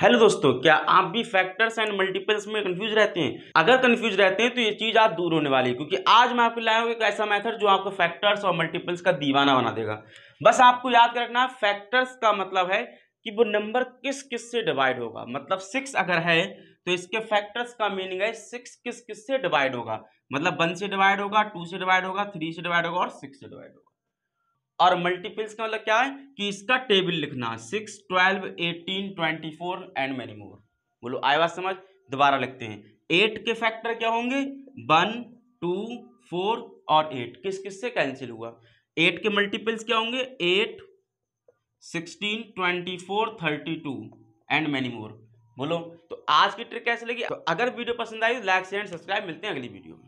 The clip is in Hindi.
हेलो दोस्तों क्या आप भी फैक्टर्स एंड मल्टीपल्स में कंफ्यूज रहते हैं अगर कंफ्यूज रहते हैं तो ये चीज आप दूर होने वाली है क्योंकि आज मैं आपको लाया हूँ एक ऐसा मेथड जो आपको फैक्टर्स और मल्टीपल्स का दीवाना बना देगा बस आपको याद रखना फैक्टर्स का मतलब है कि वो नंबर किस किस से डिवाइड होगा मतलब सिक्स अगर है तो इसके फैक्टर्स का मीनिंग है सिक्स किस किस से डिवाइड होगा मतलब वन से डिवाइड होगा टू से डिवाइड होगा थ्री से डिवाइड होगा और सिक्स से डिवाइड होगा और मल्टीपल्स का मतलब क्या है कि इसका टेबल लिखना six twelve eighteen twenty four and many more बोलो आई बात समझ दोबारा लिखते हैं एट के फैक्टर क्या होंगे वन टू फोर और एट किस किस से कैंसिल हुआ एट के मल्टीपल्स क्या होंगे eight sixteen twenty four thirty two and many more बोलो तो आज की ट्रिक कैसे लगी तो अगर वीडियो पसंद आई लाइक शेयर सब्सक्राइब मिलते हैं अगली वीडियो में